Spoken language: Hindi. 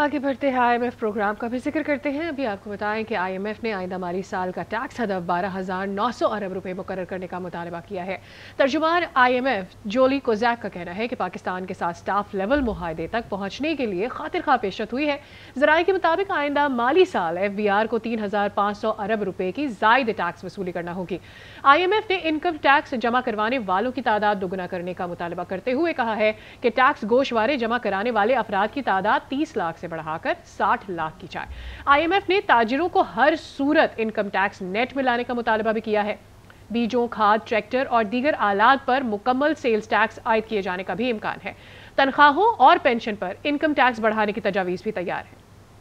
आगे बढ़ते हैं आईएमएफ प्रोग्राम का भी जिक्र करते हैं अभी आपको बताएं कि आईएमएफ ने आइंदा माली साल का टैक्स हदफ बारह हज़ार नौ सौ अरब रुपये मुकर करने का मुतालबा किया है तर्जुमान आईएमएफ जोली कोजैक का कहना है कि पाकिस्तान के साथ स्टाफ लेवल माहे तक पहुँचने के लिए खातिर खा पेशत हुई है जराये के मुताबिक आइंदा माली साल एफ बी आर को तीन हज़ार पाँच सौ अरब रुपये की जायद टैक्स वसूली करना होगी आई एम एफ ने इनकम टैक्स जमा करवाने वालों की तादाद दोगुना करने का मुतालबा करते हुए कहा है कि टैक्स गोशवारे जमा कराने वाले अफराद की तादाद तीस लाख से बढ़ाकर 60 लाख की जाए आईएमएफ ने ताजिरों को हर सूरत इनकम टैक्स नेट में लाने का मुतालबा भी किया है बीजों खाद ट्रैक्टर और दीगर आलात पर मुकम्मल सेल्स टैक्स आयद किए जाने का भी इम्कान है तनख्वाहों और पेंशन पर इनकम टैक्स बढ़ाने की तजावीज़ भी तैयार है